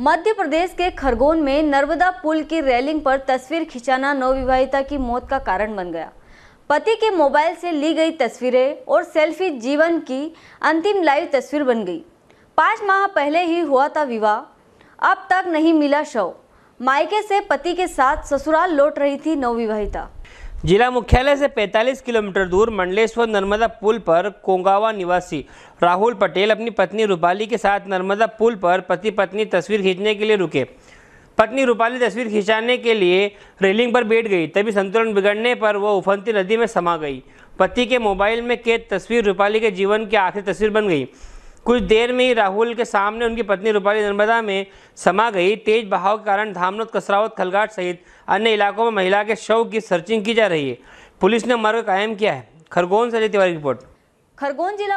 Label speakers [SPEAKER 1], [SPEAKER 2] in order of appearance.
[SPEAKER 1] मध्य प्रदेश के खरगोन में नर्मदा पुल की रेलिंग पर तस्वीर खिंचाना नवविवाहिता की मौत का कारण बन गया पति के मोबाइल से ली गई तस्वीरें और सेल्फी जीवन की अंतिम लाइव तस्वीर बन गई पाँच माह पहले ही हुआ था विवाह अब तक नहीं मिला शव मायके से पति के साथ ससुराल लौट रही थी नवविवाहिता
[SPEAKER 2] जिला मुख्यालय से 45 किलोमीटर दूर मंडलेश्वर नर्मदा पुल पर कोंगावा निवासी राहुल पटेल अपनी पत्नी रूपाली के साथ नर्मदा पुल पर पति पत्नी तस्वीर खींचने के लिए रुके पत्नी रूपाली तस्वीर खिंचाने के लिए रेलिंग पर बैठ गई तभी संतुलन बिगड़ने पर वह उफनती नदी में समा गई पति के मोबाइल में कैद तस्वीर रूपाली के जीवन की आखिरी तस्वीर बन गई कुछ देर में ही राहुल के सामने उनकी पत्नी रूपाली नर्मदा में समा गई तेज बहाव के कारण धामनोद कसरावत खलगाट सहित अन्य इलाकों में महिला के शव की सर्चिंग की जा रही है पुलिस ने मार्ग कायम किया है खरगोन से तिवारी रिपोर्ट
[SPEAKER 1] खरगोन जिला